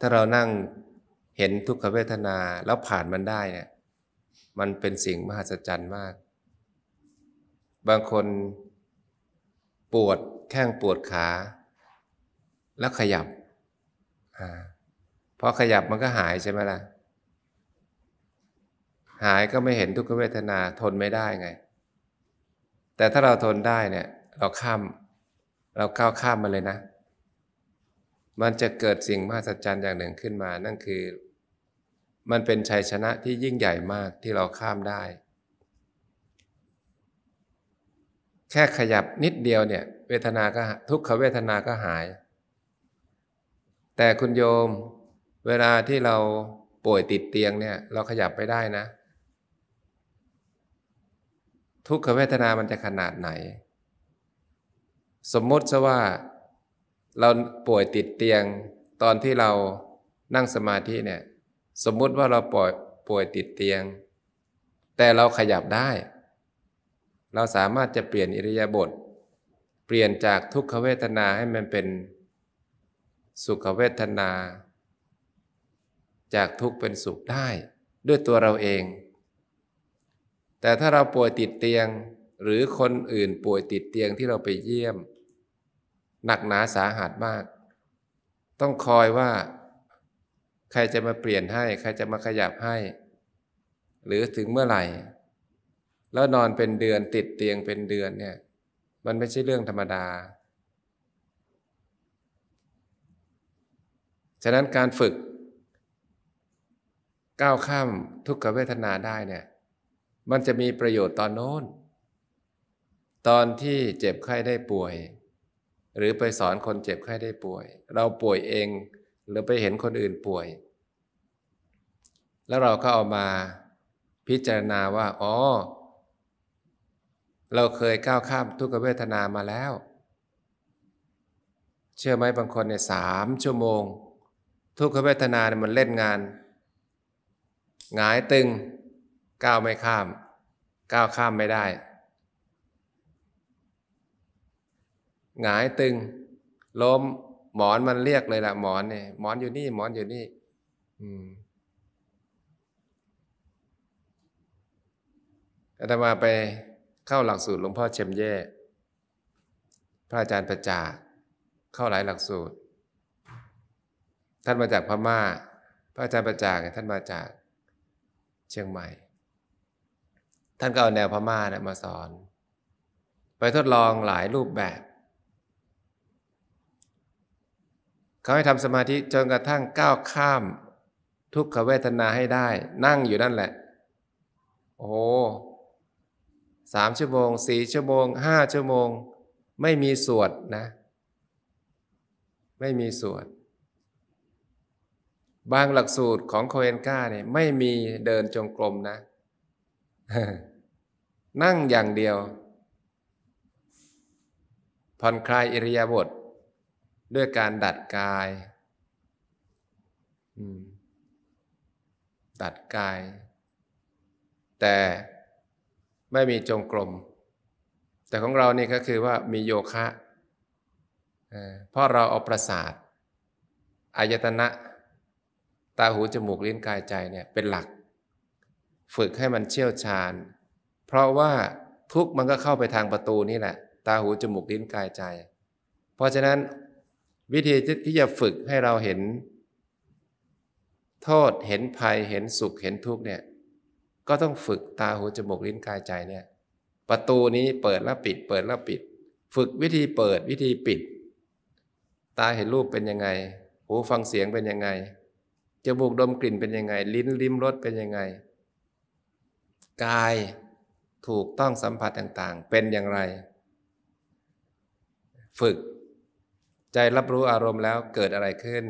ถ้าเรานั่งเห็นทุกขเวทนาแล้วผ่านมันได้เนี่ย มันเป็นสิ่งมหัศจรรย์มาก บางคนปวดแข้งปวดขา แล้วขยับอพอขยับมันก็หายใช่ไหมล่ะหายก็ไม่เห็นทุกขเวทนาทนไม่ได้ไง แต่ถ้าเราทนได้เนี่ย เราข้าม เราก้าวข้ามมันเลยนะมันจะเกิดสิ่งมหัศจรรย์อย่างหนึ่งขึ้นมา นั่นคือมันเป็นชัยชนะที่ยิ่งใหญ่มากที่เราข้ามได้ แค่ขยับนิดเดียวเนี่ยเวทนาก็ทุกขเวทนาก็หาย แต่คุณโยมเวลาที่เราป่วยติดเตียงเนี่ยเราขยับไม่ได้นะ ทุกขเวทนามันจะขนาดไหน สมมติซะว่าเราป่วยติดเตียงตอนที่เรานั่งสมาธิเนี่ยสมมุติว่าเราป่วยป่วยติดเตียง แต่เราขยับได้ เราสามารถจะเปลี่ยนอิริยาบถเปลี่ยนจากทุกขเวทนาให้มันเป็นสุขเวทนา จากทุกเป็นสุขได้ ด้วยตัวเราเอง แต่ถ้าเราป่วยติดเตียงหรือคนอื่นป่วยติดเตียงที่เราไปเยี่ยมหนักหนาสาหัสมาก ต้องคอยว่าใครจะมาเปลี่ยนให้ใครจะมาขยับให้ หรือถึงเมื่อไหร่ แล้วนอนเป็นเดือนติดเตียงเป็นเดือนเนี่ยมันไม่ใช่เรื่องธรรมดา ฉะนั้นการฝึกก้าวข้ามทุกขเวทนาได้เนี่ยมันจะมีประโยชน์ตอนโน้น ตอนที่เจ็บไข้ได้ป่วยหรือไปสอนคนเจ็บไข้ได้ป่วย เราป่วยเอง หรือไปเห็นคนอื่นป่วย แล้วเราก็เอามาพิจารณาว่า อ๋อ เราเคยก้าวข้ามทุกขเวทนามาแล้ว เชื่อไหมบางคนเนี่ยสามชั่วโมง ทุกขเวทนาเนี่ยมันเล่นงานหงายตึงก้าวไม่ข้ามก้าวข้ามไม่ได้หงายตึงล้มหมอนมันเรียกเลยละหมอนเนี่ยหมอนอยู่นี่หมอนอยู่นี่ อืมอาตมาไปเข้าหลักสูตรหลวงพ่อเชมเย่พระอาจารย์ประจาเข้าหลายหลักสูตร ท่านมาจากพมา่า พระอาจารย์ประจากท่านมาจาก เชียงใหม่ ท่านก็เอาแนวพม่านะมาสอน ไปทดลองหลายรูปแบบเขาให้ทำสมาธิจนกระทั่งก้าวข้าม ทุกขเวทนาให้ได้นั่งอยู่นั่นแหละ โอ้สามชั่วโมงสี่ชั่วโมง ห้าชั่วโมง ไม่มีสวดนะ ไม่มีสวด บางหลักสูตรของโคเอนกาเนี่ยไม่มีเดินจงกรมนะ นั่งอย่างเดียวผ่อนคลายอิริยาบถด้วยการดัดกาย ดัดกาย แต่ไม่มีจงกรม แต่ของเรานี่ก็คือว่ามีโยคะ เพราะเราเอาประสาท อายตนะ ตาหูจมูกลิ้นกายใจเนี่ยเป็นหลัก ฝึกให้มันเชี่ยวชาญ เพราะว่าทุกมันก็เข้าไปทางประตูนี่แหละ ตาหูจมูกลิ้นกายใจ เพราะฉะนั้นวิธีที่จะฝึกให้เราเห็นโทษเห็นภัยเห็นสุขเห็นทุกข์เนี่ยก็ต้องฝึกตาหูจมูกลิ้นกายใจเนี่ยประตูนี้เปิดแล้วปิดเปิดแล้วปิด ฝึกวิธีเปิดวิธีปิด ตาเห็นรูปเป็นยังไง หูฟังเสียงเป็นยังไง จมูกดมกลิ่นเป็นยังไง ลิ้น ลิ้มรสเป็นยังไงกายถูกต้องสัมผัสต่างๆ เป็นอย่างไร ฝึกใจรับรู้อารมณ์แล้วเกิดอะไรขึ้น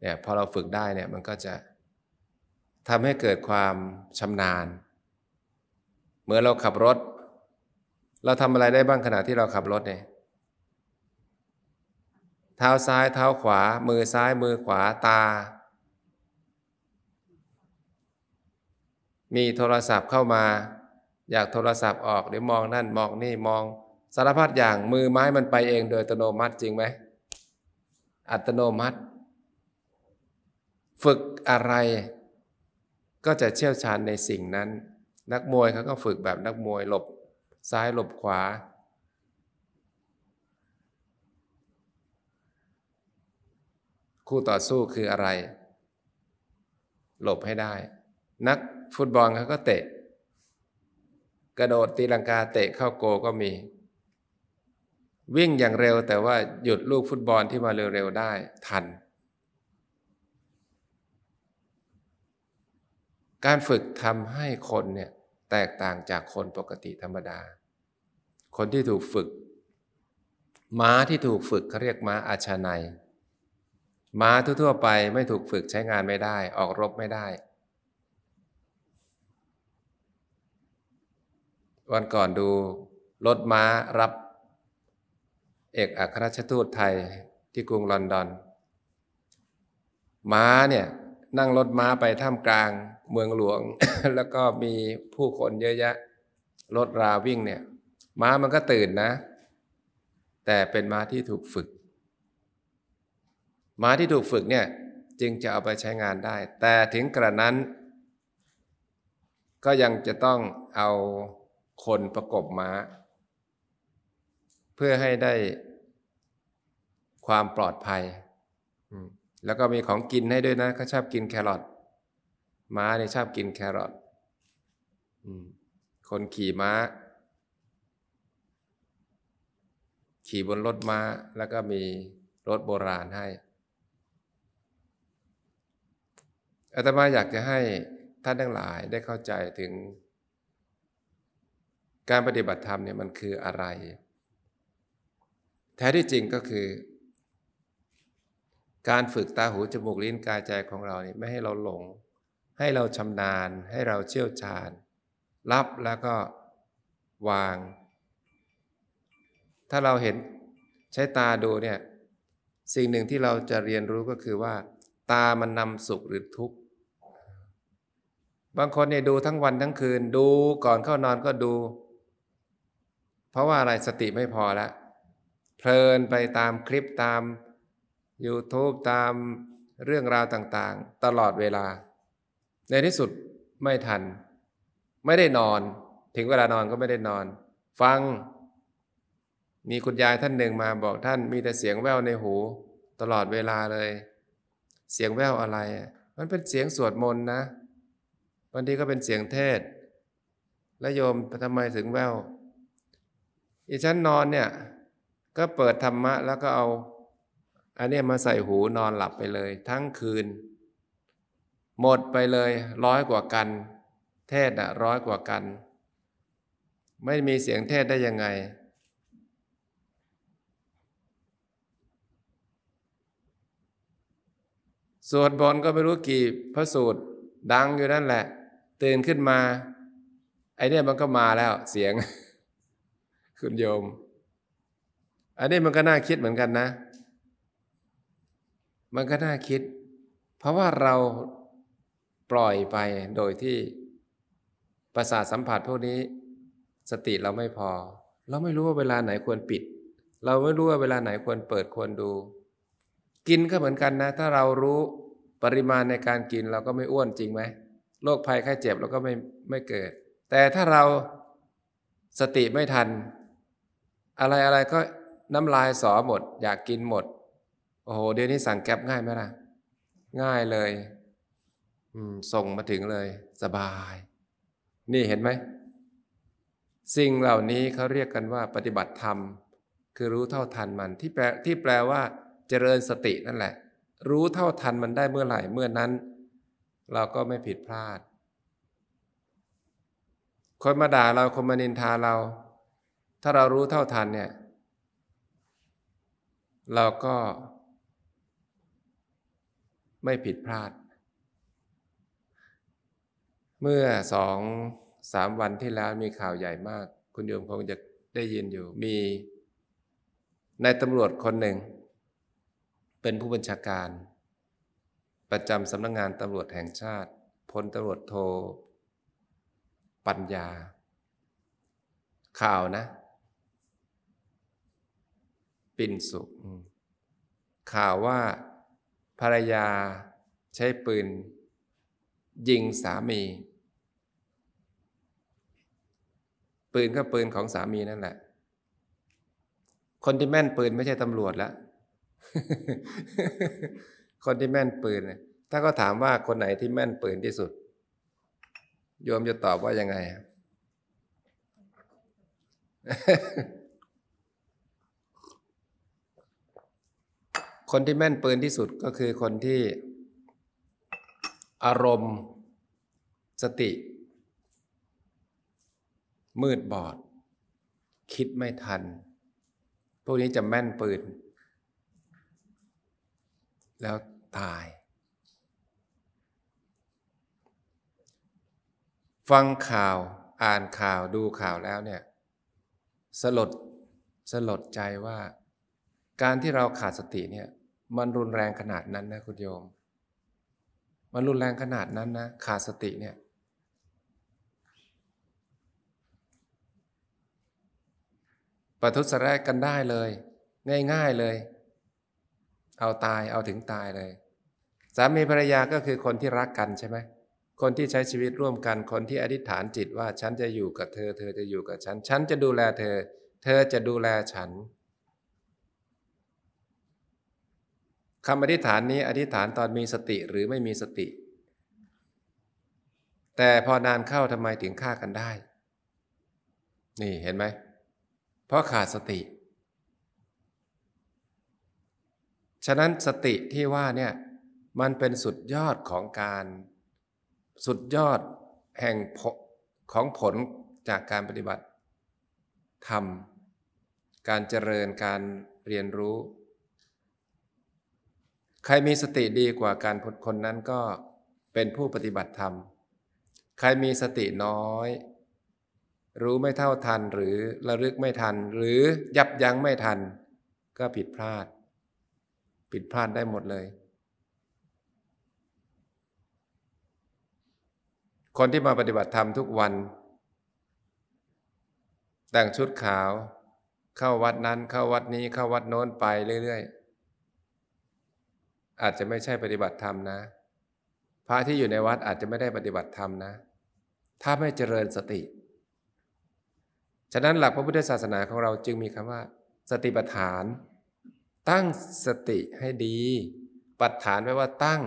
เนี่ยพอเราฝึกได้เนี่ยมันก็จะทำให้เกิดความชำนาญเหมือนเราขับรถ เราทำอะไรได้บ้างขณะที่เราขับรถเนี่ยเท้าซ้ายเท้าขวา มือซ้ายมือขวาตา มีโทรศัพท์เข้ามา อยากโทรศัพท์ออกเดี๋ยวมองนั่นมองนี่มองสารพัดอย่างมือไม้มันไปเองโดยอัตโนมัติจริงไหม อัตโนมัติ ฝึกอะไรก็จะเชี่ยวชาญในสิ่งนั้น นักมวยเขาก็ฝึกแบบนักมวยหลบซ้ายหลบขวา คู่ต่อสู้คืออะไร หลบให้ได้ นักฟุตบอลเขาก็เตะ กระโดดตีลังกาเตะเข้าโกก็มีวิ่งอย่างเร็วแต่ว่าหยุดลูกฟุตบอลที่มาเร็วๆได้ทัน การฝึกทำให้คนเนี่ยแตกต่างจากคนปกติธรรมดา คนที่ถูกฝึก ม้าที่ถูกฝึกเขาเรียกม้าอาชาาย ม้าทั่วๆไปไม่ถูกฝึกใช้งานไม่ได้ออกรบไม่ได้ วันก่อนดู รถม้ารับเอกอัครราชทูตไทยที่กรุงลอนดอน ม้าเนี่ยนั่งรถม้าไปท่ามกลางเมืองหลวง แล้วก็มีผู้คนเยอะแยะรถราวิ่งเนี่ยม้ามันก็ตื่นนะ แต่เป็นม้าที่ถูกฝึก ม้าที่ถูกฝึกเนี่ยจึงจะเอาไปใช้งานได้ แต่ถึงกระนั้น ก็ยังจะต้องเอาคนประกบม้าพื่อให้ได้ความปลอดภัยแล้วก็มีของกินให้ด้วยนะเขาชอบกินแครอทม้าเนี่ยชอบกินแครอทคนขี่ม้า ขี่บนรถม้า แล้วก็มีรถโบราณให้อาตมาอยากจะให้ท่านทั้งหลายได้เข้าใจถึงการปฏิบัติธรรมเนี่ยมันคืออะไรแท้ที่จริงก็คือการฝึกตาหูจมูกลิ้นกายใจของเราเนี่ยไม่ให้เราหลง ให้เราชำนาญ ให้เราเชี่ยวชาญ รับแล้วก็ วาง ถ้าเราเห็นใช้ตาดูเนี่ยสิ่งหนึ่งที่เราจะเรียนรู้ก็คือว่า ตามันนำสุขหรือทุกข์ บางคนเนี่ยดูทั้งวันทั้งคืนดูก่อนเข้านอนก็ดู เพราะว่าอะไรสติไม่พอแล้วเพลินไปตามคลิปตาม YouTube ตามเรื่องราวต่างๆ ตลอดเวลา ในที่สุดไม่ทัน ไม่ได้นอนถึงเวลานอนก็ไม่ได้นอน ฟัง มีคุณยายท่านหนึ่งมาบอกท่านมีแต่เสียงแว่วในหู ตลอดเวลาเลย เสียงแว่วอะไร มันเป็นเสียงสวดมนต์นะบางทีก็เป็นเสียงเทศและโยมทำไมถึงแววอีฉันนอนเนี่ยก็เปิดธรรมะแล้วก็เอา อันนี้มาใส่หูนอนหลับไปเลย ทั้งคืน หมดไปเลยร้อยกว่ากันเทศอะร้อยกว่ากัน ไม่มีเสียงเทศได้ยังไงสวดบอลก็ไม่รู้กี่พระสูตร ดังอยู่นั่นแหละ ตื่นขึ้นมา ไอเนี่ยมันก็มาแล้วเสียง คุณโยมอันนี้มันก็น่าคิดเหมือนกันนะ มันก็น่าคิด เพราะว่าเราปล่อยไปโดยที่ประสาทสัมผัสพวกนี้ สติเราไม่พอ เราไม่รู้ว่าเวลาไหนควรปิด เราไม่รู้ว่าเวลาไหนควรเปิดควรดู กินก็เหมือนกันนะ ถ้าเรารู้ปริมาณในการกิน เราก็ไม่อ้วนจริงไหมโรคภัยไข้เจ็บเราก็ไม่ไม่เกิด แต่ถ้าเราสติไม่ทัน อะไรอะไรก็น้ำลายสอหมด อยากกินหมด โอ้โห เดี๋ยวนี้สั่งแก๊บง่ายไหมล่ะ ง่ายเลยส่งมาถึงเลย สบาย นี่เห็นไหมสิ่งเหล่านี้เขาเรียกกันว่า ปฏิบัติธรรม คือรู้เท่าทันมัน ที่แปลที่แปลว่า เจริญสติ นั่นแหละ รู้เท่าทันมันได้เมื่อไหร่เมื่อนั้น เราก็ไม่ผิดพลาดคนมาด่าเราคนมานินทาเรา ถ้าเรารู้เท่าทัน เนี่ยเราก็ไม่ผิดพลาด เมื่อสองสามวันที่แล้วมีข่าวใหญ่มาก คุณโยมคงจะได้ยินอยู่มีนายตำรวจคนหนึ่ง เป็นผู้บัญชาการ ประจำสำนักงงานตำรวจแห่งชาติพลตำรวจโทปัญญา ข่าวนะปิ่นสุขข่าวว่าภรรยาใช้ปืน ยิงสามี ปืนก็ปืนของสามีนั่นแหละ คนที่แม่นปืนไม่ใช่ตำรวจแล้วคนที่แม่นปืน ถ้าก็ถามว่าคนไหนที่แม่นปืนที่สุด โยมจะตอบว่ายังไงคนที่แม่นปืนที่สุดก็คือคนที่อารมณ์สติ มืดบอด คิดไม่ทัน พวกนี้จะแม่นปืน แล้วตาย ฟังข่าวอ่านข่าวดูข่าวแล้วเนี่ยสลดสลดใจว่าการที่เราขาดสติเนี่ยมันรุนแรงขนาดนั้นนะคุณโยม มันรุนแรงขนาดนั้นนะ ขาดสติเนี่ยประทุษร้ายกันได้เลย ง่ายๆเลย เอาตายเอาถึงตายเลย สามีภรรยาก็คือคนที่รักกันใช่ไหมคนที่ใช้ชีวิตร่วมกันคนที่อธิษฐานจิตว่า ฉันจะอยู่กับเธอ เธอจะอยู่กับฉัน ฉันจะดูแลเธอ เธอจะดูแลฉันคำอธิษฐานนี้อธิษฐานตอนมีสติหรือไม่มีสติ แต่พอนานเข้าทำไมถึงฆ่ากันได้ นี่เห็นไหมเพราะขาดสติ ฉะนั้นสติที่ว่าเนี่ย มันเป็นสุดยอดของการสุดยอดแห่งของผลจากการปฏิบัติทำการเจริญการเรียนรู้ใครมีสติดีกว่าการคนนั้นก็เป็นผู้ปฏิบัติธรรม ใครมีสติน้อย รู้ไม่เท่าทันหรือระลึกไม่ทันหรือยับยั้งไม่ทันก็ผิดพลาด ผิดพลาดได้หมดเลย คนที่มาปฏิบัติธรรมทุกวัน แต่งชุดขาว เข้าวัดนั้นเข้าวัดนี้เข้าวัดโน้นไปเรื่อย ๆอาจจะไม่ใช่ปฏิบัติธรรมนะ พระที่อยู่ในวัดอาจจะไม่ได้ปฏิบัติธรรมนะ ถ้าไม่เจริญสติ ฉะนั้นหลักพระพุทธศาสนาของเราจึงมีคำว่า สติปัฏฐาน ตั้งสติให้ดี ปัฏฐานแปลว่าตั้ง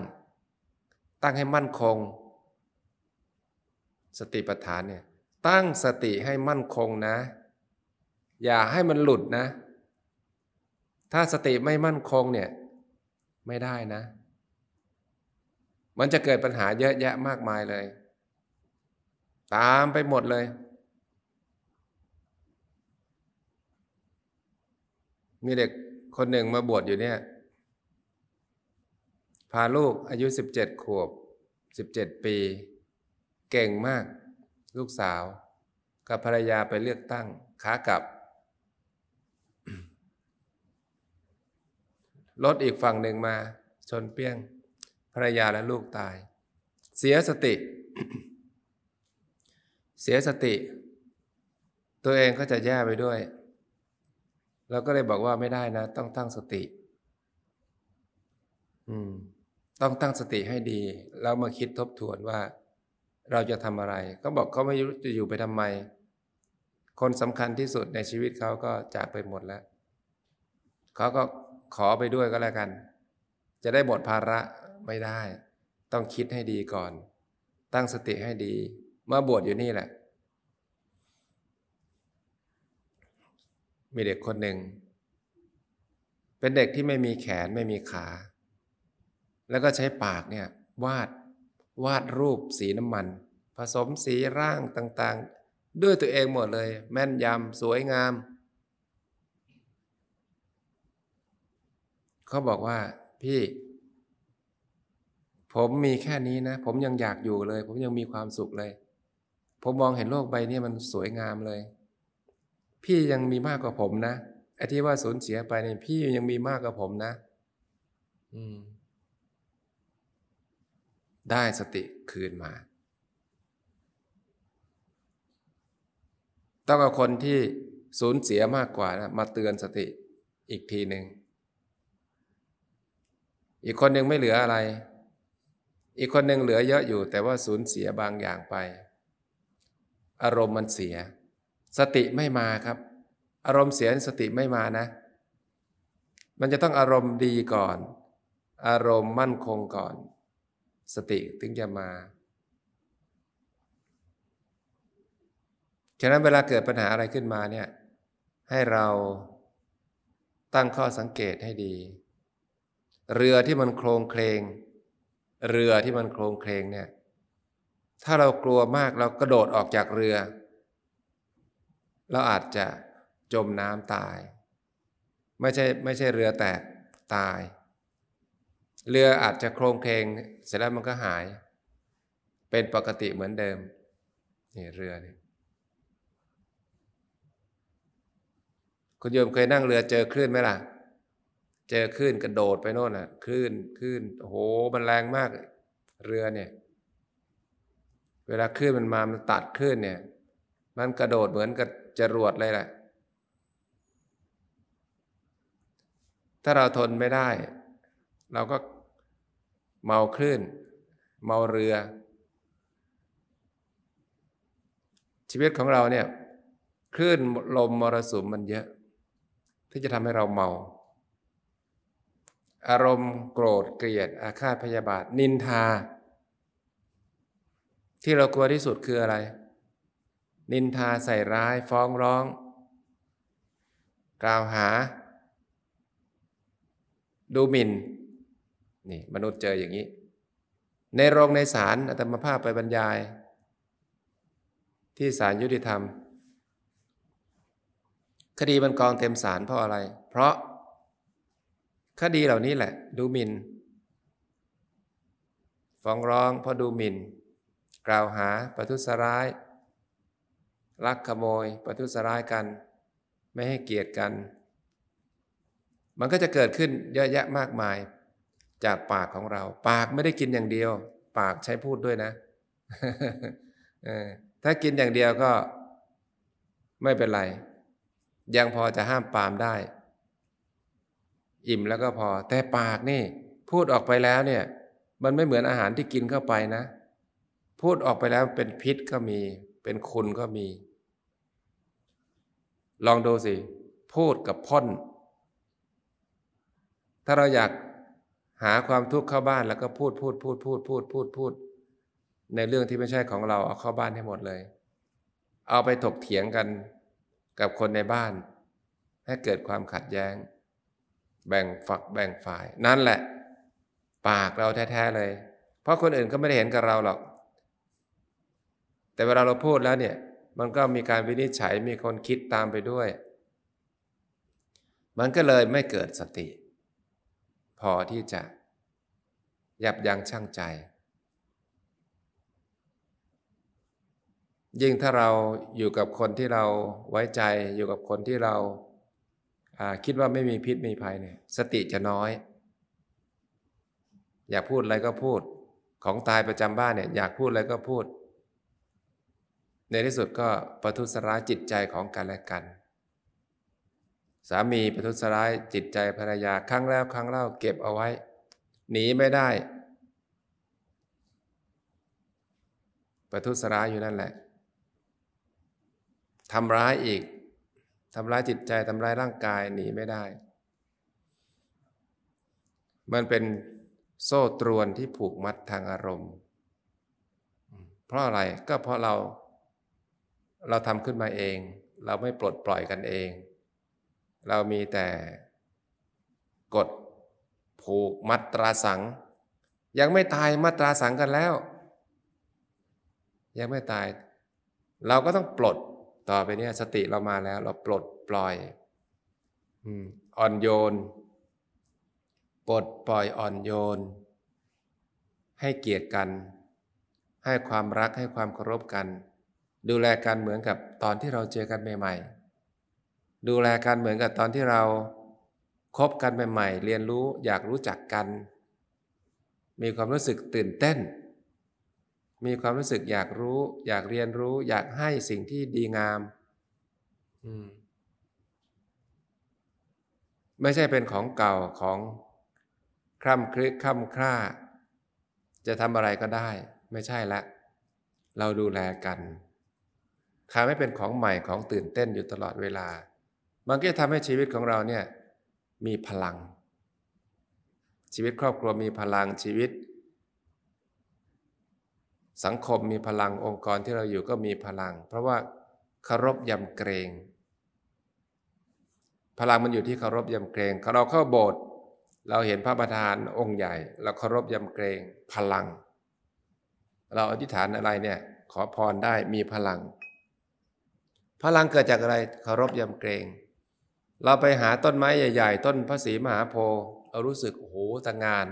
ตั้งให้มั่นคง สติปัฏฐานเนี่ย ตั้งสติให้มั่นคงนะ อย่าให้มันหลุดนะ ถ้าสติไม่มั่นคงเนี่ยไม่ได้นะ มันจะเกิดปัญหาเยอะแยะมากมายเลย ตามไปหมดเลย มีเด็กคนหนึ่งมาบวชอยู่เนี่ย พาลูกอายุสิบเจ็ดขวบสิบเจ็ดปี เก่งมาก ลูกสาว กับภรรยาไปเลือกตั้งขากลับรถอีกฝั่งหนึ่งมา ชนเปี้ยงภรรยาและลูกตาย เสียสติ เสียสติ ตัวเองก็จะแย่ไปด้วย เราก็เลยบอกว่าไม่ได้นะ ต้องตั้งสติ อืม ต้องตั้งสติให้ดีแล้วมาคิดทบทวนว่า เราจะทำอะไร ก็บอกเขาไม่รู้จะอยู่ไปทำไม คนสำคัญที่สุดในชีวิตเขาก็จากไปหมดแล้ว เขาก็ขอไปด้วยก็แล้วกัน จะได้บทภาระไม่ได้ ต้องคิดให้ดีก่อน ตั้งสติให้ดีมาบวชอยู่นี่แหละ มีเด็กคนหนึ่ง เป็นเด็กที่ไม่มีแขนไม่มีขา แล้วก็ใช้ปากเนี่ย วาด วาดรูปสีน้ำมัน ผสมสีร่างต่างๆ ด้วยตัวเองหมดเลย แม่นยำสวยงามเขาบอกว่า พี่ ผมมีแค่นี้นะ ผมยังอยากอยู่เลย ผมยังมีความสุขเลย ผมมองเห็นโลกใบนี้มันสวยงามเลย พี่ยังมีมากกว่าผมนะไอ้ที่ว่าสูญเสียไปเนี่ยพี่ยังมีมากกว่าผมนะอืม ได้สติคืนมาต้องเอาคนที่สูญเสียมากกว่านะมาเตือนสติอีกทีหนึ่งอีกคนหนึ่งไม่เหลืออะไร อีกคนหนึ่งเหลือเยอะอยู่แต่ว่าสูญเสียบางอย่างไป อารมณ์มันเสีย สติไม่มาครับ อารมณ์เสีย สติไม่มานะ มันจะต้องอารมณ์ดีก่อน อารมณ์มั่นคงก่อน สติถึงจะมา ฉะนั้นเวลาเกิดปัญหาอะไรขึ้นมาเนี่ย ให้เราตั้งข้อสังเกตให้ดีเรือที่มันโครงเคลง เรือที่มันโครงเคลงเนี่ย ถ้าเรากลัวมากเรากระโดดออกจากเรือ เราอาจจะจมน้ำตาย ไม่ใช่ไม่ใช่เรือแตกตาย เรืออาจจะโครงเคลงเสร็จแล้วมันก็หาย เป็นปกติเหมือนเดิม นี่เรือนี่คุณโยมเคยนั่งเรือเจอคลื่นไหมล่ะเจอคลื่น กระโดดไปโน่นน่ะคลื่นคลื่นโอ้โหมันแรงมาก เรือเนี่ยเวลาคลื่นมันมามันตัดคลื่นเนี่ย มันกระโดดเหมือนกับจรวดเลยแหละ ถ้าเราทนไม่ได้ เราก็เมาคลื่นเมาเรือ ชีวิตของเราเนี่ยคลื่นลมมรสุมมันเยอะ ที่จะทำให้เราเมาอารมณ์โกรธเกลียดอาฆาตพยาบาท นินทา ที่เรากลัวที่สุดคืออะไร นินทาใส่ร้ายฟ้องร้อง กล่าวหาดูหมิน่นนี่มนุษย์เจออย่างนี้ ในโรงในศาลอาตมาภาพไปบรรยาย ที่ศาลยุติธรรม คดีมันกองเต็มศาลเพราะอะไร เพราะคดีเหล่านี้แหละดูหมินฟ้องร้องพอดูหมินนกล่าวหาประทุษร้ายลักขโมย ประทุษร้ายกัน ไม่ให้เกียรติกัน มันก็จะเกิดขึ้นเยอะแยะมากมาย จากปากของเรา ปากไม่ได้กินอย่างเดียว ปากใช้พูดด้วยนะถ้ากินอย่างเดียว ก็ไม่เป็นไร ยังพอจะห้ามปามได้อิ่มแล้วก็พอแต่ปากนี่พูดออกไปแล้วเนี่ยมันไม่เหมือนอาหารที่กินเข้าไปนะ พูดออกไปแล้วเป็นพิษก็มี เป็นคุณก็มี ลองดูสิ พูดกับพ่นถ้าเราอยากหาความทุกข์เข้าบ้านแล้วก็พูดพูดพูด พูด พูด พูดพูด ในเรื่องที่ไม่ใช่ของเรา เอาเข้าบ้านให้หมดเลย เอาไปถกเถียงกันกับคนในบ้าน ให้เกิดความขัดแย้งแบ่งฝักแบ่งฝ่ายนั่นแหละปากเราแท้ๆเลย เพราะคนอื่นก็ไม่ได้เห็นกับเราหรอก แต่เวลาเราพูดแล้วเนี่ยมันก็มีการวินิจฉัยมีคนคิดตามไปด้วย มันก็เลยไม่เกิดสติ พอที่จะยับยั้งชั่งใจ ยิ่งถ้าเราอยู่กับคนที่เราไว้ใจอยู่กับคนที่เราคิดว่าไม่มีพิษมีภัยเนี่ย สติจะน้อย อยากพูดอะไรก็พูด ของตายประจำบ้านเนี่ยอยากพูดอะไรก็พูด ในที่สุดก็ประทุษร้ายจิตใจของกันและกันสามีประทุษร้ายจิตใจภรรยาครั้งแล้วครั้งเล่าเก็บเอาไว้ หนีไม่ได้ประทุษร้ายอยู่นั่นแหละทำร้ายอีกทำร้ายจิตใจทำร้ายร่างกายหนีไม่ได้ มันเป็นโซ่ตรวนที่ผูกมัดทางอารมณ์ เพราะอะไรก็เพราะเราเราทำขึ้นมาเอง เราไม่ปลดปล่อยกันเอง เรามีแต่ กดผูกมัตราสัง ยังไม่ตายมัตราสังกันแล้ว ยังไม่ตาย เราก็ต้องปลดต่อไปเนี่ยสติเรามาแล้วเราปลดปล่อยอ่อนโยนปลดปล่อยอ่อนโยน ให้เกียรติกัน ให้ความรักให้ความเคารพกัน ดูแลกันเหมือนกับตอนที่เราเจอกันใหม่ๆ ดูแลกันเหมือนกับตอนที่เรา คบกันใหม่ๆ เรียนรู้อยากรู้จักกัน มีความรู้สึกตื่นเต้นมีความรู้สึกอยากรู้ อยากเรียนรู้อยากให้สิ่งที่ดีงามมไม่ใช่เป็นของเก่าของคร่ำครึกคร่ำคร่า จะทำอะไรก็ได้ ไม่ใช่ละ เราดูแลกันทำให้เป็นของใหม่ของตื่นเต้นอยู่ตลอดเวลามันก็จะทำให้ชีวิตของเราเนี่ย มีพลัง ชีวิตครอบครัวมีพลังชีวิตสังคมมีพลังองค์กรที่เราอยู่ก็มีพลัง เพราะว่าคารพยำเกรง พลังมันอยู่ที่คารพยำเกรงเราเข้าโบสถ์เราเห็นพระประธานองค์ใหญ่เราเคารพยำเกรง พลัง เราอธิษฐานอะไรเนี่ยขอพรได้มีพลัง พลังเกิดจากอะไรเคารพยำเกรง เราไปหาต้นไม้ใหญ่ๆ ต้นพระศรีมหาโพธิ์เรารู้สึกโอ้โหตางาน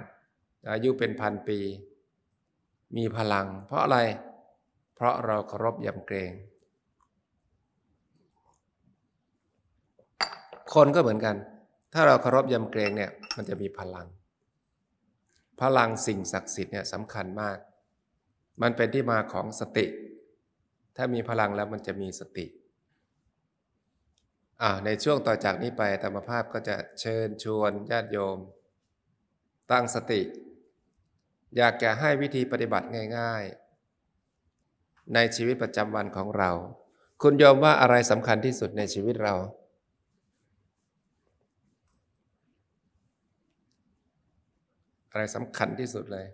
อายุเป็นพันปีมีพลังเพราะอะไรเพราะเราเคารพยำเกรงคนก็เหมือนกัน ถ้าเราเคารพยำเกรงเนี่ยมันจะมีพลัง พลังสิ่งศักดิ์สิทธิ์เนี่ยสำคัญมาก มันเป็นที่มาของสติ ถ้ามีพลังแล้วมันจะมีสติ ในช่วงต่อจากนี้ไปธรรมภาพก็จะเชิญชวนญาติโยม ตั้งสติอยากจะให้วิธีปฏิบัติง่ายๆ ในชีวิตประจำวันของเรา คุณยอมว่าอะไรสำคัญที่สุดในชีวิตเรา อะไรสำคัญที่สุดเลย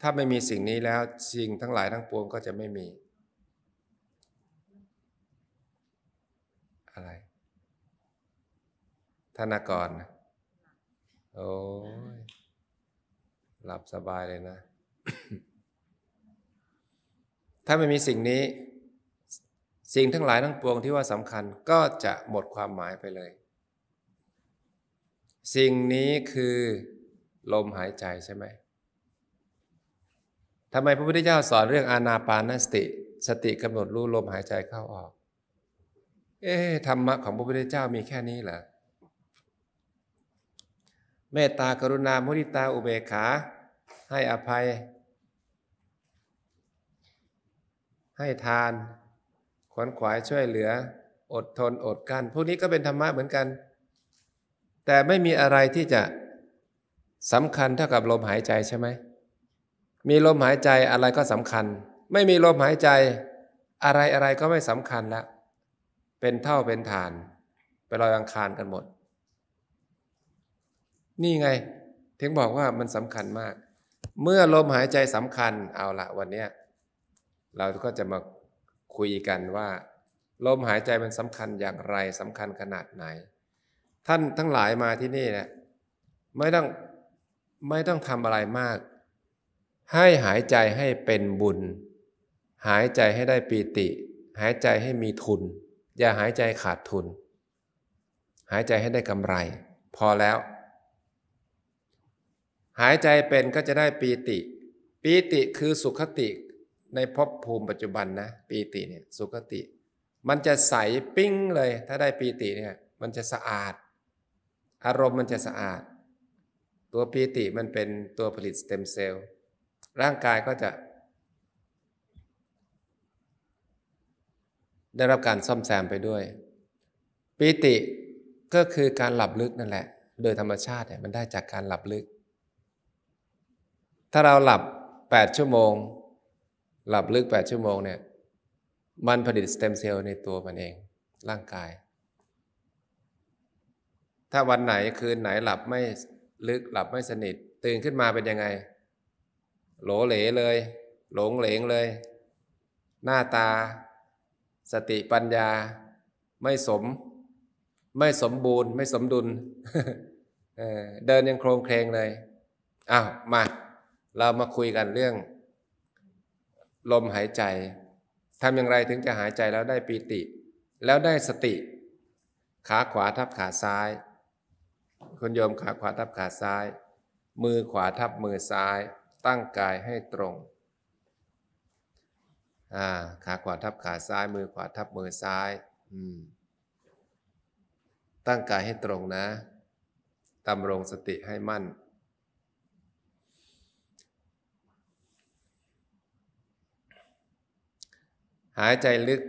ถ้าไม่มีสิ่งนี้แล้วสิ่งทั้งหลายทั้งปวงก็จะไม่มี อะไร ธนากรโอ้ยหลับสบายเลยนะ ถ้าไม่มีสิ่งนี้ สิ่งทั้งหลายทั้งปวงที่ว่าสำคัญก็จะหมดความหมายไปเลย สิ่งนี้คือลมหายใจใช่ไหม ทำไมพระพุทธเจ้าสอนเรื่องอานาปานสติ สติกำหนดรู้ลมหายใจเข้าออก เอ๊ธรรมะของพระพุทธเจ้ามีแค่นี้เหรอเมตตากรุณามุทิตาอุเบกขาให้อภัย ให้ทานขวนขวายช่วยเหลืออดทนอดกันพวกนี้ก็เป็นธรรมะเหมือนกัน แต่ไม่มีอะไรที่จะสำคัญเท่ากับลมหายใจใช่ไหม มีลมหายใจอะไรก็สำคัญ ไม่มีลมหายใจอะไรอะไรก็ไม่สำคัญแล้วเป็นเท่าเป็นฐาน ไปลอยอังคารกันหมด นี่ไงถึงบอกว่ามันสำคัญมากเมื่อลมหายใจสำคัญ เอาละวันนี้ เราก็จะมาคุยกันว่า ลมหายใจมันสำคัญอย่างไรสำคัญขนาดไหน ท่านทั้งหลายมาที่นี่นะไม่ต้อง ไม่ต้องทำอะไรมาก ให้หายใจให้เป็นบุญ หายใจให้ได้ปีติ หายใจให้มีทุน อย่าหายใจขาดทุน หายใจให้ได้กำไร พอแล้วหายใจเป็นก็จะได้ปีติ ปีติคือสุขติในภพภูมิปัจจุบันนะปีติเนี่ยสุขติ มันจะใสปิ้งเลยถ้าได้ปีติเนี่ย มันจะสะอาด อารมณ์มันจะสะอาด ตัวปีติมันเป็นตัวผลิตสเต็มเซลล์ ร่างกายก็จะ ได้รับการซ่อม แซม ไปด้วย ปีติก็คือการหลับลึกนั่นแหละ โดยธรรมชาติเนี่ยมันได้จากการหลับลึกถ้าเราหลับ 8 ชั่วโมง หลับลึก 8 ชั่วโมงเนี่ยมันผลิตสเต็มเซลล์ในตัวมันเองร่างกาย ถ้าวันไหนคืนไหนหลับไม่ลึกหลับไม่สนิท ตื่นขึ้นมาเป็นยังไง โหลเหลเลย หลงเหลงเลย หน้าตา สติปัญญาไม่สมไม่สมบูรณ์ ไม่สมดุล เดินยังโครงเครงเลยอ้าวมาเรามาคุยกันเรื่องลมหายใจ ทำอย่างไรถึงจะหายใจแล้วได้ปีติ แล้วได้สติ ขาขวาทับขาซ้าย คนโยมขาขวาทับขาซ้าย มือขวาทับมือซ้าย ตั้งกายให้ตรง ขาขวาทับขาซ้าย มือขวาทับมือซ้าย ตั้งกายให้ตรงนะดำรงสติให้มั่นหายใจลึก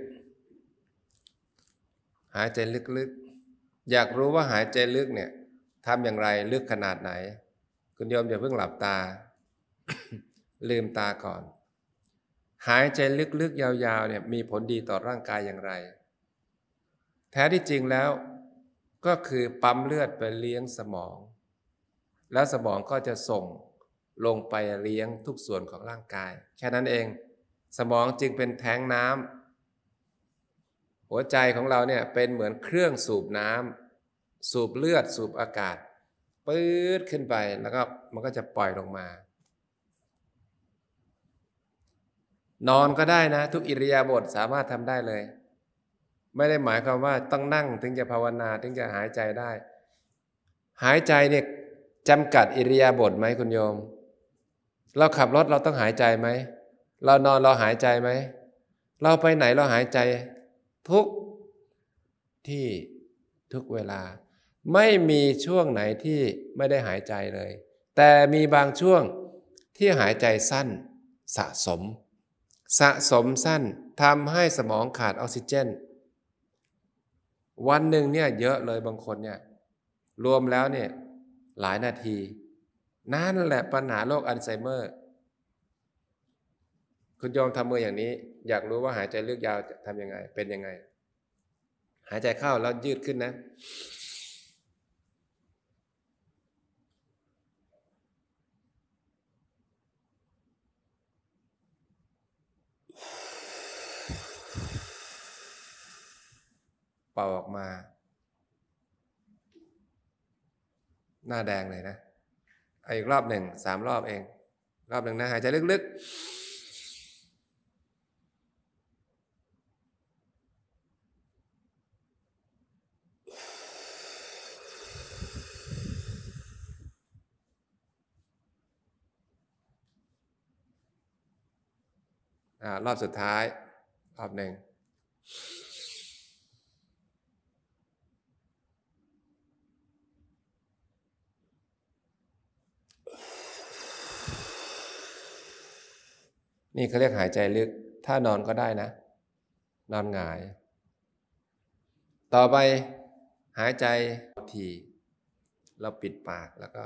หายใจลึกๆ อยากรู้ว่าหายใจลึกเนี่ยทำอย่างไรลึกขนาดไหน คุณโยมอย่าเพิ่งหลับตา ลืมตาก่อน หายใจลึกๆยาวๆเนี่ยมีผลดีต่อร่างกายอย่างไร แท้ที่จริงแล้วก็คือปั๊มเลือดไปเลี้ยงสมอง แล้วสมองก็จะส่งลงไปเลี้ยงทุกส่วนของร่างกาย แค่นั้นเองสมองจึงเป็นแทงน้ำหัวใจของเราเนี่ยเป็นเหมือนเครื่องสูบน้ำสูบเลือดสูบอากาศ ปื๊ดขึ้นไป แล้วก็มันก็จะปล่อยลงมา นอนก็ได้นะ ทุกอิริยาบถสามารถทำได้เลย ไม่ได้หมายความว่าต้องนั่ง ถึงจะภาวนาถึงจะหายใจได้ หายใจเนี่ยจำกัดอิริยาบถไหมคุณโยม เราขับรถ เราต้องหายใจไหมเรานอนเราหายใจไหมเราไปไหนเราหายใจทุกที่ทุกเวลาไม่มีช่วงไหนที่ไม่ได้หายใจเลย แต่มีบางช่วงที่หายใจสั้น สะสม สะสมสั้นทำให้สมองขาดออกซิเจน วันหนึ่งเนี่ยเยอะเลยบางคนเนี่ยรวมแล้วเนี่ยหลายนาที นั่นแหละปัญหาโรคอัลไซเมอร์คุณยอมทำมืออย่างนี้ อยากรู้ว่าหายใจเลือกยาวจะทำยังไง เป็นยังไง หายใจเข้าแล้วยืดขึ้นนะ เป่าออกมา หน้าแดงเลยนะอีกรอบหนึ่ง สามรอบเอง รอบหนึ่งนะ หายใจลึกๆรอบสุดท้ายรอบหนึ่ง นี่เขาเรียกหายใจลึก ถ้านอนก็ได้นะ นอนหงาย ต่อไปหายใจ ทีเราปิดปากแล้วก็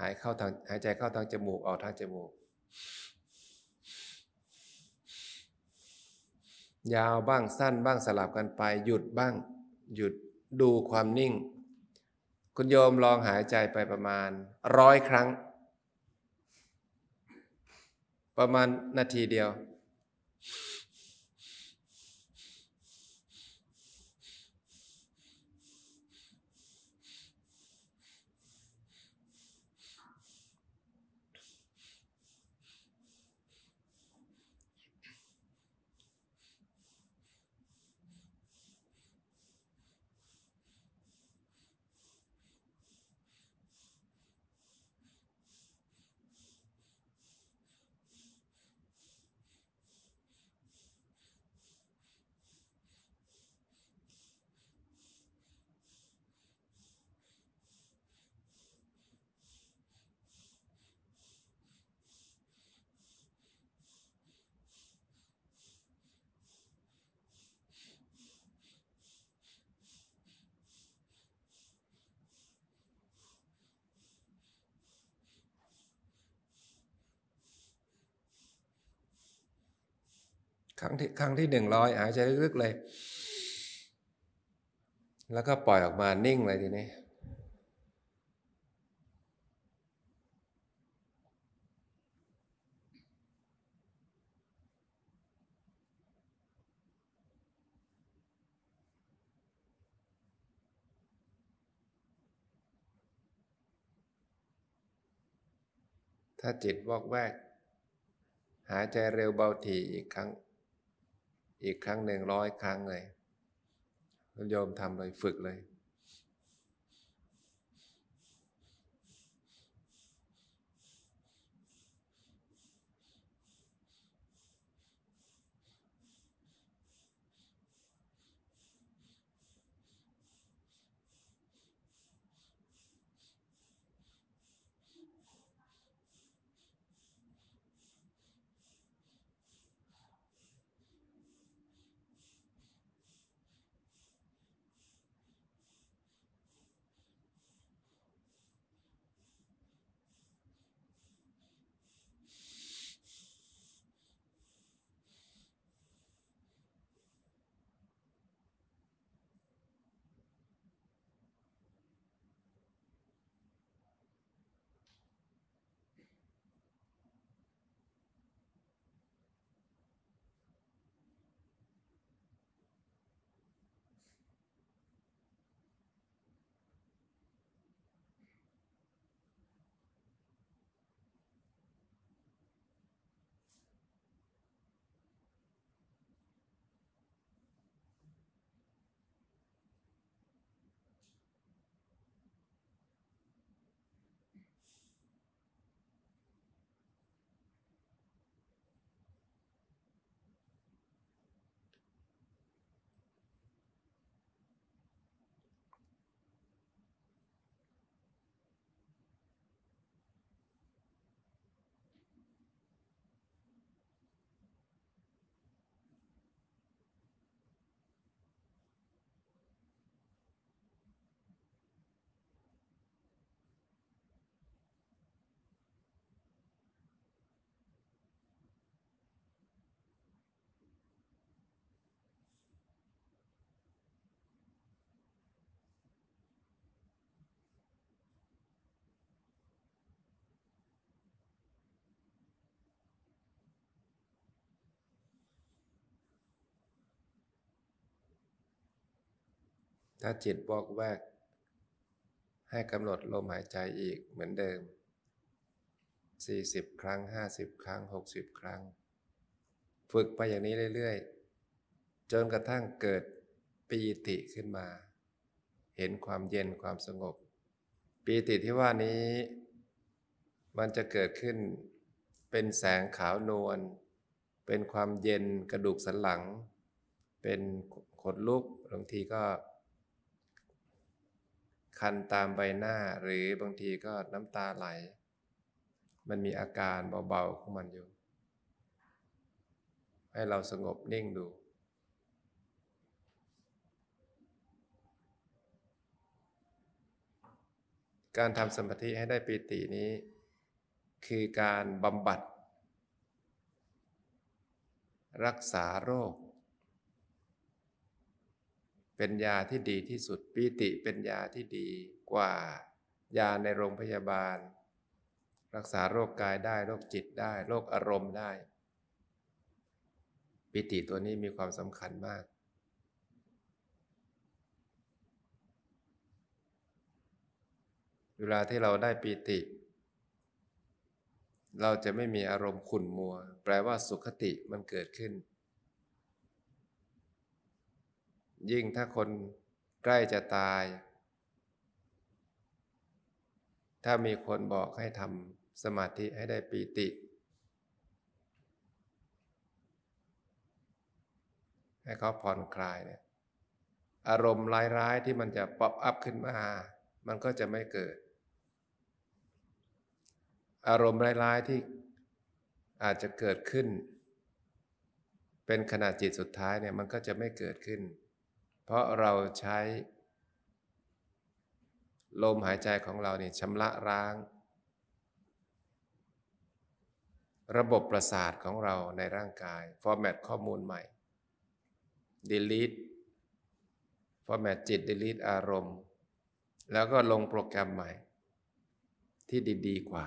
หายเข้าทางหายใจเข้าทางจมูกออกทางจมูกยาวบ้างสั้นบ้างสลับกันไป หยุดบ้าง หยุดดูความนิ่ง คุณโยมลองหายใจไปประมาณร้อยครั้ง ประมาณนาทีเดียว้งที่ครั้งที่หนึ่งร้อยหายใจลึกๆเลย แล้วก็ปล่อยออกมานิ่งเลยทีนี้ ถ้าจิตวอกแวกหายใจเร็วเบาถี่อีกครั้งอีกครั้งหนึ่งร้อยครั้งเลยโยมทำเลยฝึกเลยถ้าจิตวอกแวก ให้กำหนดลมหายใจอีกเหมือนเดิม 40 ครั้ง 50 ครั้ง 60 ครั้ง ฝึกไปอย่างนี้เรื่อยๆ จนกระทั่งเกิดปีติขึ้นมา เห็นความเย็นความสงบ ปีติที่ว่านี้ มันจะเกิดขึ้น เป็นแสงขาวนวลเป็นความเย็นกระดูกสันหลัง เป็นขนลุกบางทีก็คันตามใบหน้าหรือบางทีก็น้ำตาไหล มันมีอาการเบาๆของมันอยู่ ให้เราสงบนิ่งดู การทำสมาธิให้ได้ปีตินี้ คือการบำบัด รักษาโรคเป็นยาที่ดีที่สุดปีติเป็นยาที่ดีกว่า ยาในโรงพยาบาล รักษาโรคกายได้โรคจิตได้โรคอารมณ์ได้ปิติตัวนี้มีความสำคัญมากเวลาที่เราได้ปีติ เราจะไม่มีอารมณ์ขุ่นมัว แปลว่าสุขติมันเกิดขึ้นยิ่งถ้าคนใกล้จะตาย ถ้ามีคนบอกให้ทำสมาธิให้ได้ปีติ ให้เขาผ่อนคลายเนี่ย อารมณ์ร้ายๆที่มันจะป๊อปอัพขึ้นมา มันก็จะไม่เกิด อารมณ์ร้ายๆที่อาจจะเกิดขึ้น เป็นขณะจิตสุดท้ายเนี่ย มันก็จะไม่เกิดขึ้นเพราะเราใช้ลมหายใจของเราเนี่ยชำระร้าง ระบบประสาทของเราในร่างกายฟอร์แมตข้อมูลใหม่ delete ฟอร์แมตจิต delete อารมณ์แล้วก็ลงโปรแกรมใหม่ ที่ดีๆกว่า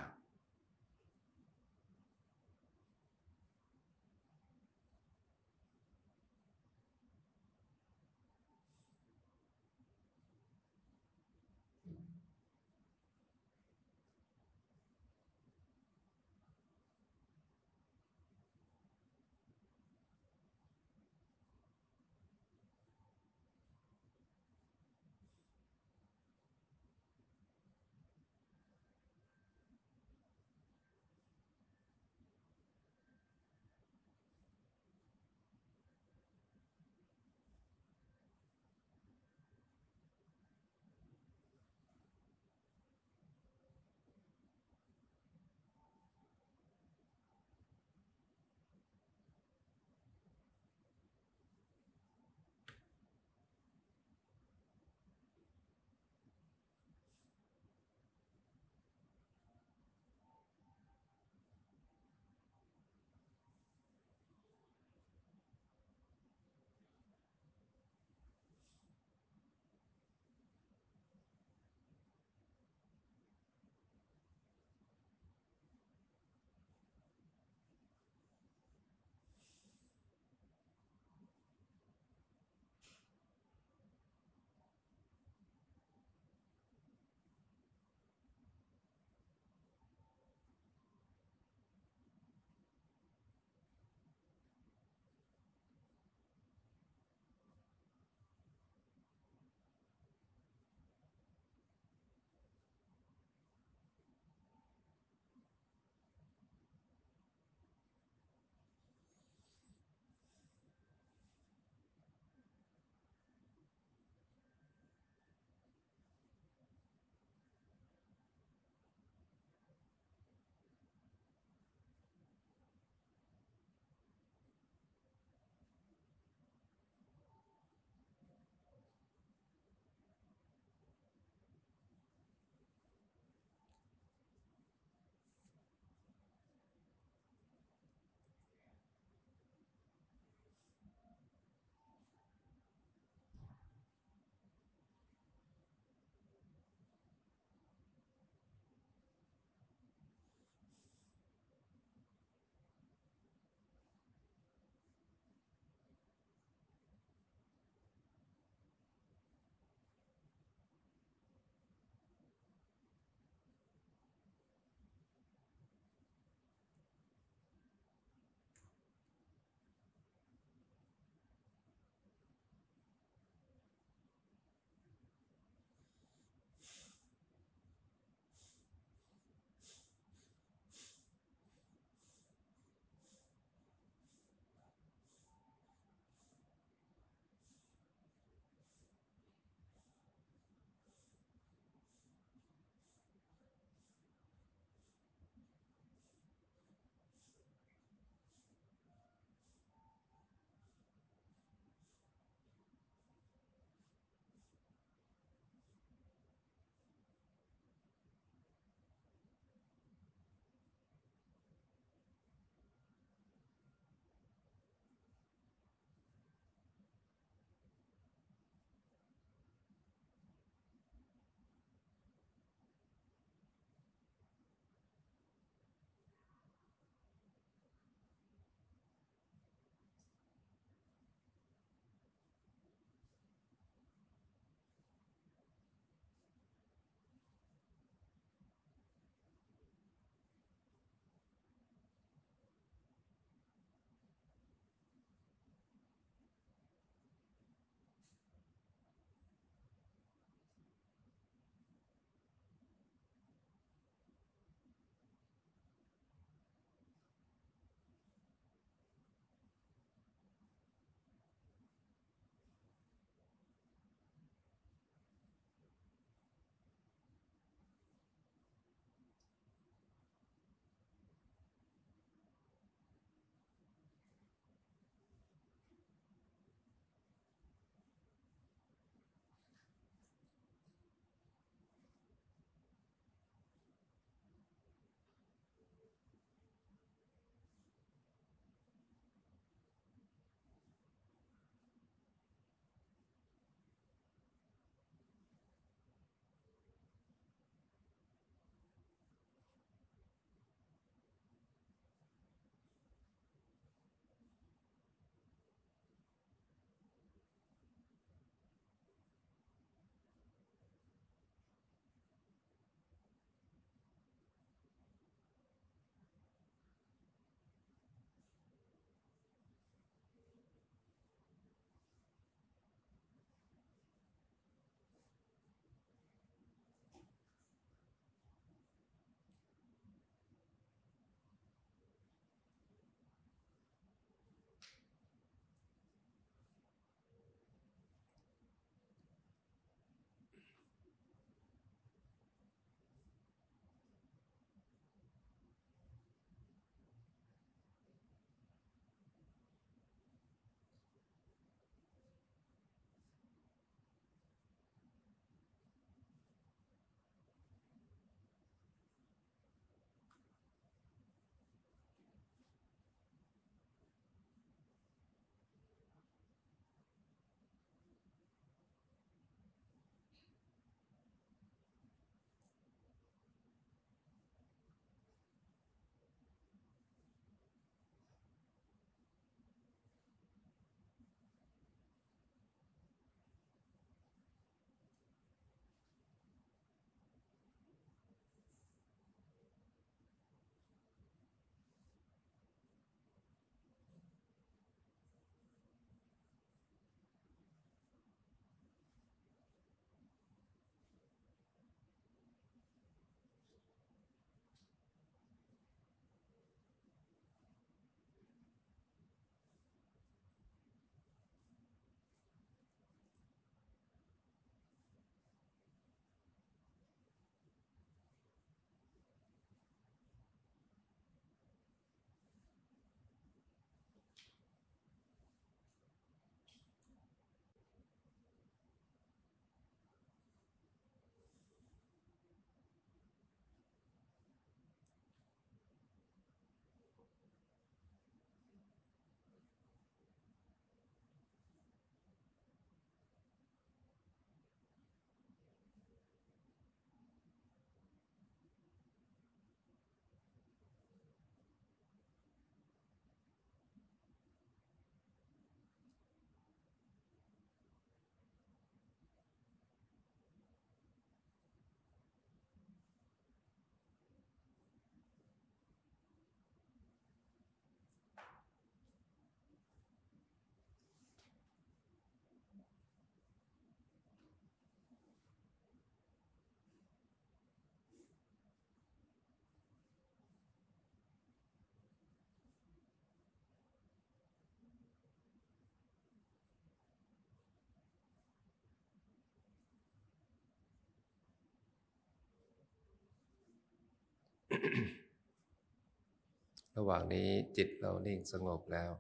ระหว่างนี้จิตเรานิ่งสงบแล้ว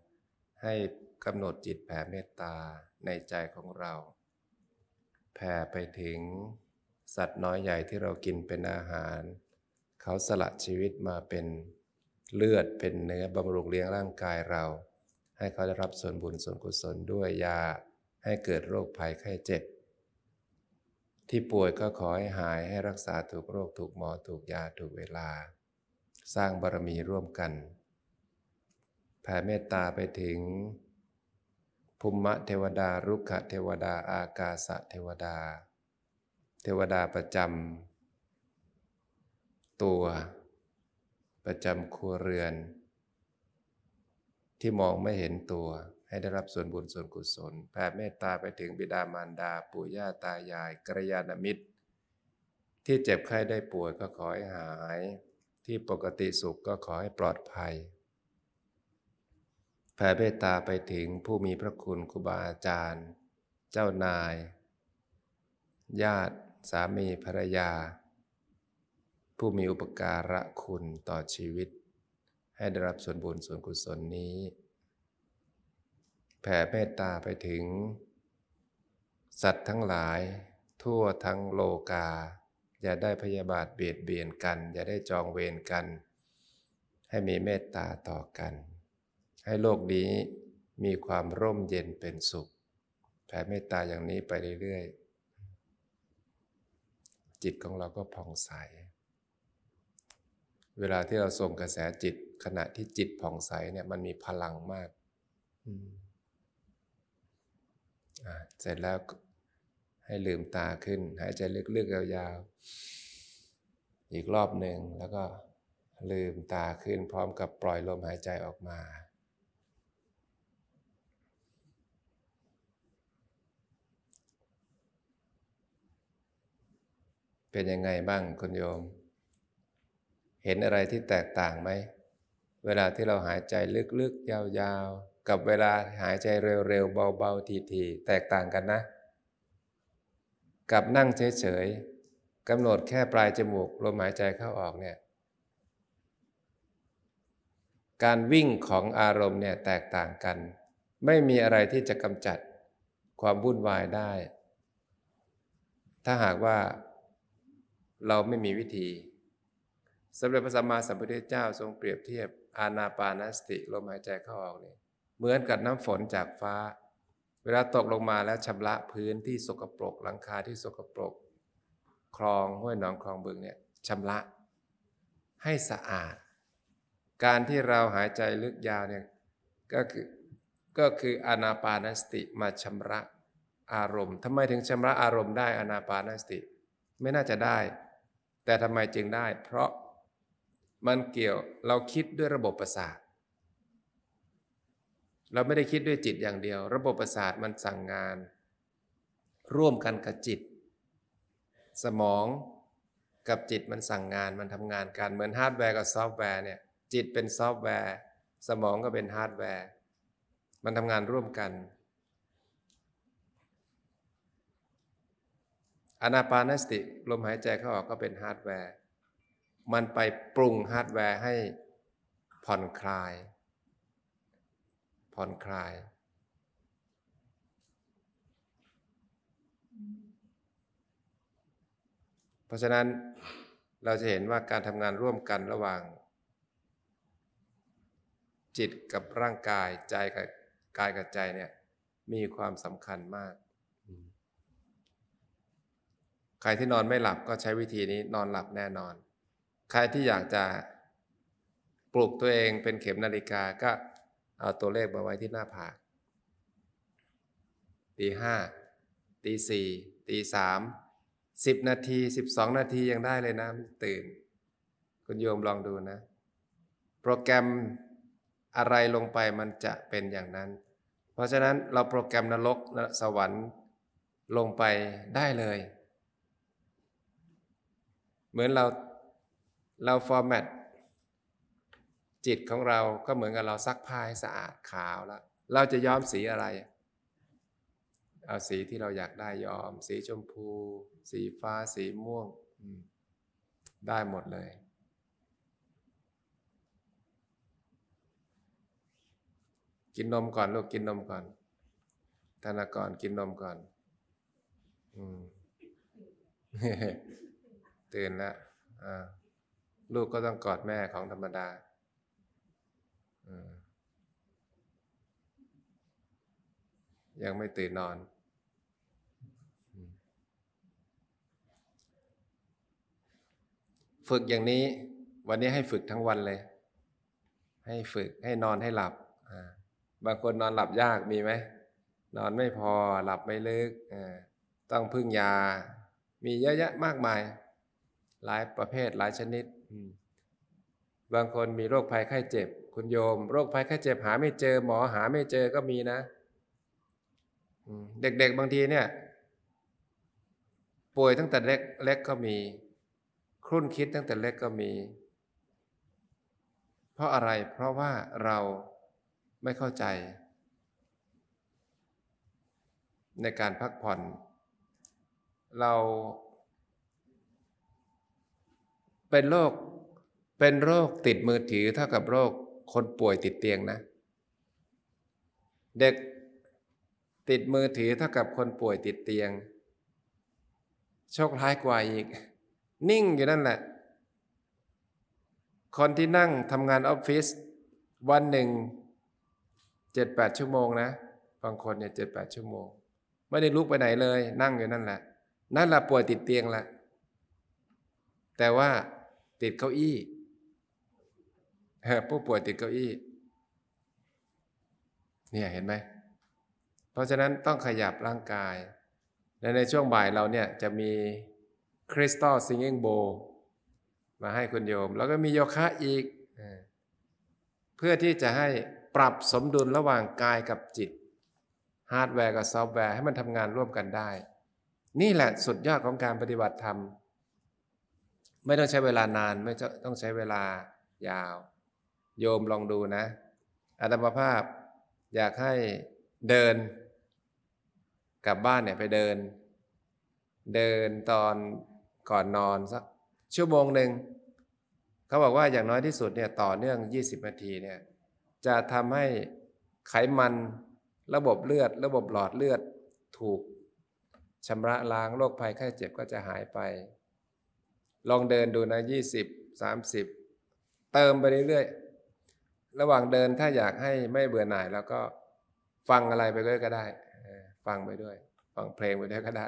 ให้กำหนดจิตแผ่เมตตาในใจของเราแผ่ไปถึงสัตว์น้อยใหญ่ที่เรากินเป็นอาหาร เขาสละชีวิตมาเป็นเลือดเป็นเนื้อบำรุงเลี้ยงร่างกายเรา ให้เขาได้รับส่วนบุญส่วนกุศลด้วยยาให้เกิดโรคภัยไข้เจ็บ ที่ป่วยก็ขอให้หายให้รักษาถูกโรคถูกหมอถูกยาถูกเวลาสร้างบารมีร่วมกัน แผ่เมตตาไปถึงภมมะเทวดา รุกขเทวดาอากาสะเทวดา เทวดาประจำตัว ประจำครัวเรือน ที่มองไม่เห็นตัวให้ได้รับส่วนบุญส่วนกุศลแผ่เมตตาไปถึงบิดามารดาปู่ย่า ตายายกระยาณมิตร ที่เจ็บไข้ได้ป่วยก็ขอให้หายที่ปกติสุขก็ขอให้ปลอดภัย แผ่เมตตาไปถึงผู้มีพระคุณครูบาอาจารย์ เจ้านาย ญาติ สามี ภรรยา ผู้มีอุปการะคุณต่อชีวิต ให้ได้รับส่วนบุญส่วนกุศลนี้ แผ่เมตตาไปถึง สัตว์ทั้งหลาย ทั่วทั้งโลกาอย่าได้พยาบาทเบียดเบียนกัน อย่าได้จองเวรกัน ให้มีเมตตาต่อกัน ให้โลกนี้มีความร่มเย็นเป็นสุข แผ่เมตตาอย่างนี้ไปเรื่อยๆจิตของเราก็ผ่องใส เวลาที่เราส่งกระแสจิตขณะที่จิตผ่องใสเนี่ยมันมีพลังมากเสร็จแล้วให้ลืมตาขึ้น หายใจลึก ๆ ยาวๆอีกรอบหนึ่งแล้วก็ลืมตาขึ้นพร้อมกับปล่อยลมหายใจออกมา เป็นยังไงบ้างคุณโยม เห็นอะไรที่แตกต่างไหม เวลาที่เราหายใจลึกๆยาวๆ กับเวลาหายใจเร็ว ๆ เบาๆทีๆแตกต่างกันนะกับนั่งเฉยๆ กำหนดแค่ปลายจมูกลมหายใจเข้าออกเนี่ยการวิ่งของอารมณ์เนี่ยแตกต่างกัน ไม่มีอะไรที่จะกำจัดความวุ่นวายได้ ถ้าหากว่าเราไม่มีวิธีสำเร็จพระสัมมาสัมพุทธเจ้าทรงเปรียบเทียบอานาปานสติลมหายใจเข้าออกเนี่ยเหมือนกับน้ำฝนจากฟ้าเวลาตกลงมาแล้วชำระพื้นที่สกปรก หลังคาที่สกปรกคลองห้วยหนองคลองบึงเนี่ยชำระให้สะอาด การที่เราหายใจลึกยาวเนี่ยก็คือก็คืออนาปานสติมาชำระอารมณ์ทำไมถึงชำระอารมณ์ได้อนาปานสติไม่น่าจะได้ แต่ทำไมจึงได้ เพราะมันเกี่ยวเราคิดด้วยระบบประสาทเราไม่ได้คิดด้วยจิตอย่างเดียว ระบบประสาทมันสั่งงาน ร่วมกันกับจิต สมองกับจิตมันสั่งงาน มันทำงานกัน เหมือนฮาร์ดแวร์ กับซอฟต์แวร์เนี่ยจิตเป็นซอฟต์แวร์ สมองก็เป็นฮาร์ดแวร์มันทำงานร่วมกันอนาปานสติลมหายใจเข้าออกก็เป็นฮาร์ดแวร์มันไปปรุงฮาร์ดแวร์ให้ผ่อนคลายผ่อนคลาย เพราะฉะนั้นเราจะเห็นว่าการทำงานร่วมกันระหว่าง จิตกับร่างกายใจกับกายกับใจเนี่ย มีความสำคัญมาก ใครที่นอนไม่หลับก็ใช้วิธีนี้นอนหลับแน่นอน ใครที่อยากจะปลุกตัวเองเป็นเข็มนาฬิกาก็เอาตัวเลขมาไว้ที่หน้าผากตีห้าตีสี่ตีสามสิบนาทีสิบสองนาทียังได้เลยนะตื่น คุณโยมลองดูนะ โปรแกรมอะไรลงไปมันจะเป็นอย่างนั้น เพราะฉะนั้นเราโปรแกรมนรกสวรรค์ลงไปได้เลย เหมือนเรา เรา ฟอร์แมตจิตของเราก็เหมือนกับเราซักผ้าให้สะอาดขาวแล้ว เราจะย้อมสีอะไร เอาสีที่เราอยากได้ย้อม สีชมพู สีฟ้าสีม่วงได้หมดเลย กินนมก่อน ลูกกินนมก่อน ธนากรกินนมก่อน อืม ตื่นแล้วลูกก็ต้องกอดแม่ของธรรมดายังไม่ตื่นนอน ฝึกอย่างนี้ วันนี้ให้ฝึกทั้งวันเลย ให้ฝึกให้นอนให้หลับบางคนนอนหลับยาก มีไหม นอนไม่พอ หลับไม่ลึกต้องพึ่งยา มีเยอะแยะมากมาย หลายประเภทหลายชนิด บางคนมีโรคภัยไข้เจ็บ คุณโยม โรคภัยไข้เจ็บหา ไม่เจอหมอหาไม่เจอก็มีนะเด็กๆบางทีเนี่ยป่วย ตั้งแต่เล็กเล็กก็มี ครุ่นคิดตั้งแต่เล็กก็มี เพราะอะไรเพราะว่าเราไม่เข้าใจ ในการพักผ่อน เราเป็นโรคเป็นโรคติดมือถือเท่ากับโรคคนป่วยติดเตียงนะเด็กติดมือถือเท่ากับคนป่วยติดเตียง โชคร้ายกว่าอีก นิ่งอยู่นั่นแหละ คนที่นั่งทำงานออฟฟิศวันหนึ่งเจ็ดแปดชั่วโมง นะบางคนเนี่ยเจ็ดแปดชั่วโมง ไม่ได้ลุกไปไหนเลย นั่งอยู่นั่นแหละ นั่นแหละป่วยติดเตียงละ แต่ว่าติดเก้าอี้ผู้ป่วยติดเก้าอี้เนี่ยเห็นไหมเพราะฉะนั้นต้องขยับร่างกาย และในช่วงบ่ายเราเนี่ยจะมีคริสตัลซิงเกิลโบมาให้คุณโยม แล้วก็มีโยคะอีก เพื่อที่จะให้ปรับสมดุลระหว่างกายกับจิต ฮาร์ดแวร์กับซอฟต์แวร์ให้มันทำงานร่วมกันได้ นี่แหละสุดยอดของการปฏิบัติธรรม ไม่ต้องใช้เวลานาน ไม่ต้องใช้เวลายาว โยมลองดูนะ อาตมาภาพอยากให้เดินกลับบ้านเนี่ยไปเดิน เดินตอนก่อนนอนสักชั่วโมงหนึ่ง เขาบอกว่าอย่างน้อยที่สุดเนี่ยต่อเนื่อง 20นาทีเนี่ยจะทำให้ไขมันระบบเลือด ระบบหลอดเลือดถูกชำระล้างโรคภัยไข้เจ็บก็จะหายไป ลองเดินดูนะ20 30 เติมไปเรื่อยๆระหว่างเดินถ้าอยากให้ไม่เบื่อหน่ายแล้วก็ฟังอะไรไปเรื่อยก็ได้ฟังไปด้วย ฟังเพลงไปด้วยก็ได้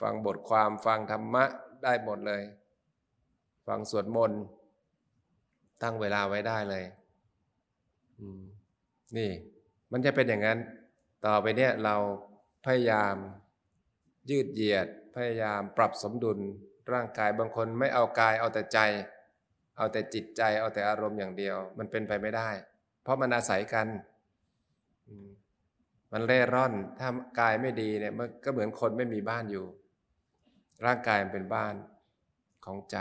ฟังบทความฟังธรรมะได้หมดเลย ฟังสวดมนต์ตั้งเวลาไว้ได้เลยนี่ มันจะเป็นอย่างนั้น ต่อไปเนี่ยเราพยายามยืดเหยียด พยายามปรับสมดุล ร่างกายบางคนไม่เอากายเอาแต่ใจ เอาแต่จิตใจ เอาแต่อารมณ์อย่างเดียว มันเป็นไปไม่ได้ เพราะมันอาศัยกันมันเร่ร่อน ถ้ากายไม่ดีเนี่ยมันก็เหมือนคนไม่มีบ้านอยู่ ร่างกายมันเป็นบ้านของใจ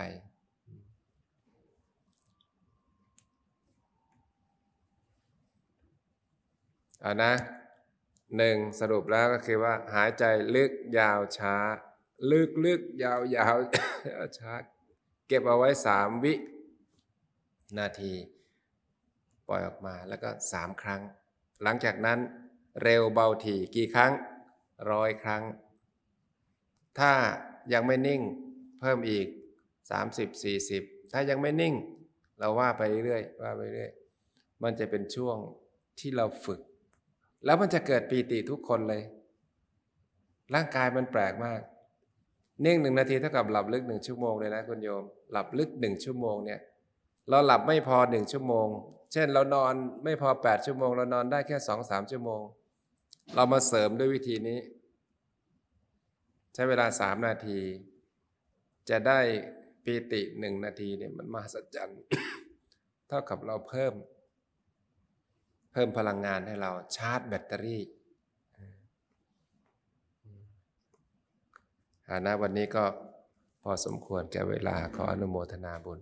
เอานะหนึ่งสรุปแล้วก็คือว่า หายใจลึกยาวช้าลึกลึกยาวยาวช้าเก็บเอาไว้สามวินาที ปล่อยออกมาแล้วก็สามครั้ง หลังจากนั้นเร็วเบาถี่กี่ครั้งร้อยครั้ง ถ้ายังไม่นิ่งเพิ่มอีก 30 40 ถ้ายังไม่นิ่ง เราว่าไปเรื่อยว่าไปเรื่อยมันจะเป็นช่วงที่เราฝึก แล้วมันจะเกิดปีติทุกคนเลย ร่างกายมันแปลกมาก นิ่งหนึ่งนาทีเท่ากับหลับลึกหนึ่งชั่วโมงเลยนะคุณโยมหลับลึกหนึ่งชั่วโมงเนี่ยเราหลับไม่พอหนึ่งชั่วโมง เช่นเรานอนไม่พอ 8 ชั่วโมงเรานอน ได้แค่สองสามชั่วโมงเรามาเสริมด้วยวิธีนี้ ใช้เวลาสามนาที จะได้ปีติหนึ่งนาทีเนี่ย มันมหัศจรรย์เท่ากับเราเพิ่ม เพิ่มพลังงานให้เราชาร์จแบตเตอรี่อานะวันนี้ก็พอสมควรแก่เวลาขออนุโมทนาบุญ